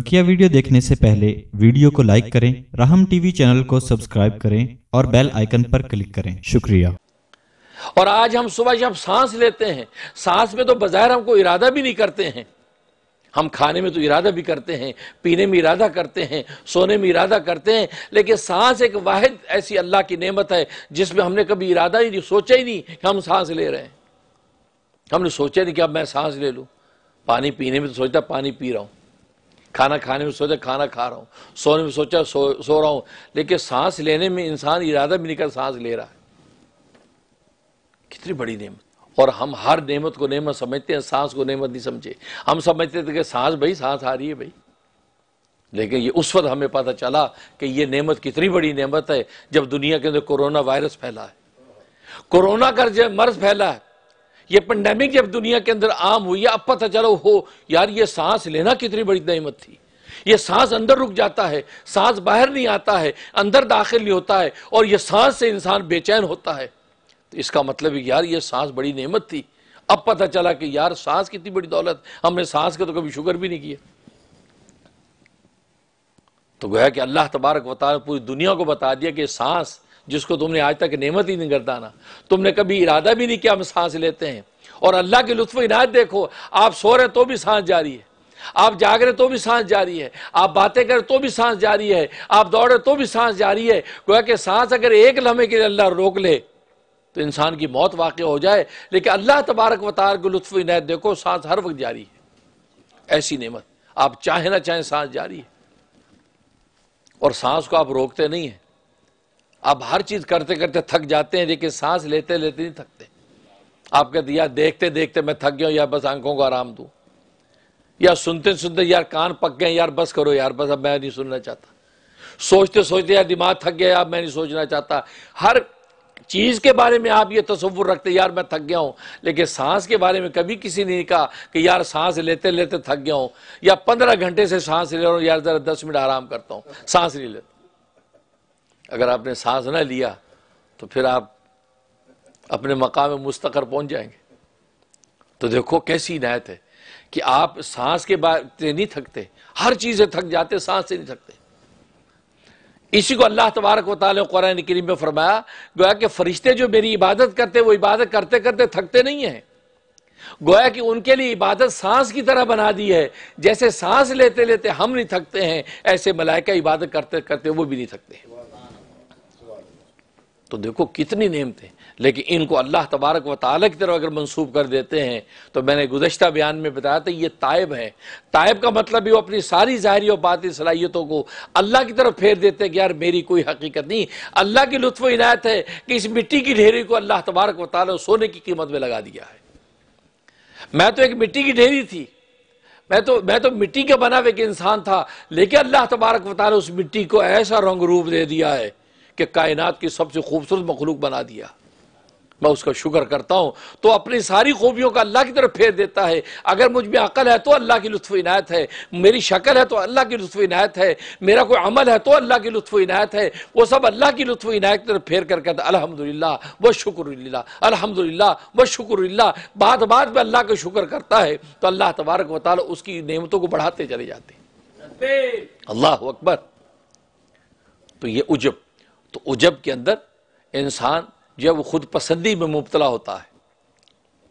बकिया वीडियो देखने से पहले वीडियो को लाइक करें राहम टीवी चैनल को सब्सक्राइब करें और बेल आइकन पर क्लिक करें शुक्रिया और आज हम सुबह जब सांस लेते हैं सांस में तो बाजार हमको इरादा भी नहीं करते हैं हम खाने में तो इरादा भी करते हैं पीने में इरादा करते हैं सोने में इरादा करते हैं लेकिन सांस एक वाहिद ऐसी अल्लाह की नेमत है जिसमें हमने कभी इरादा ही नहीं सोचा ही नहीं कि हम सांस ले रहे हैं हमने सोचा नहीं कि अब मैं सांस ले लूँ पानी पीने में तो सोचता पानी पी रहा हूँ खाना खाने में सोचा खाना खा रहा हूँ सोने में सोचा सो सो रहा हूँ लेकिन सांस लेने में इंसान इरादा भी नहीं कर सांस ले रहा है कितनी बड़ी नेमत और हम हर नेमत को नेमत समझते हैं सांस को नेमत नहीं समझे हम समझते थे कि सांस भाई सांस आ रही है भाई लेकिन ये उस वक्त हमें पता चला कि ये नेमत कितनी बड़ी नेमत है जब दुनिया के अंदर कोरोना वायरस फैला है कोरोना का जब मर्ज फैला है ये पेंडेमिक जब दुनिया के अंदर आम हुई अब पता चलो हो यार ये सांस लेना कितनी बड़ी नहमत थी ये सांस अंदर रुक जाता है सांस बाहर नहीं आता है अंदर दाखिल नहीं होता है और ये सांस से इंसान बेचैन होता है तो इसका मतलब यार ये सांस बड़ी नेमत थी अब पता चला कि यार सांस कितनी बड़ी दौलत हमने सांस का तो कभी शुगर भी नहीं किया तो गोया कि अल्लाह तबारक बता पूरी दुनिया को बता दिया कि सांस जिसको तुमने आज तक नेमत ही नहीं गर्दाना तुमने कभी इरादा भी नहीं किया हम सांस लेते हैं और अल्लाह की लुत्फ इनायत देखो आप सो रहे तो भी सांस जारी है आप जाग रहे तो भी सांस जारी है आप बातें करें तो भी सांस जारी है आप दौड़े तो भी सांस जारी है गोया कि सांस अगर एक लम्हे के लिए अल्लाह रोक ले तो इंसान की मौत वाक़ हो जाए लेकिन अल्लाह तबारक वतार को लुत्फ इनायत देखो सांस हर वक्त जारी है ऐसी नमत आप चाहे ना चाहे सांस जारी है और सांस को आप रोकते नहीं हैं आप हर चीज़ करते करते थक जाते हैं लेकिन सांस लेते लेते नहीं थकते आप कहते यार देखते देखते मैं थक गया हूँ यार बस आंखों को आराम दू या सुनते सुनते यार कान पक गए यार बस करो यार बस अब मैं नहीं सुनना चाहता सोचते सोचते यार दिमाग थक गया यार मैं नहीं सोचना चाहता हर चीज के बारे में आप ये तस्वुर रखते यार मैं थक गया हूँ लेकिन सांस के बारे में कभी किसी ने कहा कि यार सांस लेते लेते थक गया हूं या पंद्रह घंटे से सांस ले रहा हूं यार जरा दस मिनट आराम करता हूँ सांस नहीं लेता अगर आपने सांस ना लिया तो फिर आप अपने मकाम मुस्तकर पहुंच जाएंगे तो देखो कैसी इनायत है कि आप सांस के बाद नहीं थकते हर चीज़ से थक जाते सांस से नहीं थकते इसी को अल्लाह तबारक वाल कुरान करीम में फरमाया गोया कि फरिश्ते जो मेरी इबादत करते वो इबादत करते करते थकते नहीं हैं गोया कि उनके लिए इबादत सांस की तरह बना दी है जैसे सांस लेते लेते हम नहीं थकते हैं ऐसे मलाइका इबादत करते करते वो भी नहीं थकते हैं तो देखो कितनी नियमतें लेकिन इनको अल्लाह तबारक व ताल की तरफ अगर मनसूब कर देते हैं तो मैंने गुजशत बयान में बताया था ये तायब है तायब का मतलब भी वो अपनी सारी ज़ाहरी और बाती सलाहियतों को अल्लाह की तरफ फेर देते हैं कि यार मेरी कोई हकीकत नहीं अल्लाह की लुत्फ इनायत है कि इस मिट्टी की ढेरी को अल्लाह तबारक व ताल सोने की कीमत में लगा दिया है मैं तो एक मिट्टी की ढेरी थी मैं तो मैं तो मिट्टी का बना हुआ एक इंसान था लेकिन अल्लाह तबारक वाले उस मिट्टी को ऐसा रंग रूप दे दिया है कि कायनात की सबसे खूबसूरत मखलूक बना दिया मैं उसका शुक्र करता हूँ तो अपनी सारी खूबियों का अल्लाह की तरफ फेर देता है अगर मुझ में अकल है तो अल्लाह की लुत्फ़ इनायत है मेरी शक्ल है तो अल्लाह की लुत्फ़ इनायत है मेरा कोई अमल है तो अल्लाह की लुत्फ़ इनायत है वो सब अल्लाह की लुत्फ़ इनायत की तरफ फेर कर कहता अलहमदिल्ला व शुक्र अलहमदिल्ला व शुक्र बात बात में अल्लाह का शुक्र करता है तो अल्लाह तबारक वाल उसकी नियमतों को बढ़ाते चले जाते अल्लाह अकबर तो ये उजब तो उजब के अंदर इंसान जब खुद पसंदी में मुबतला होता है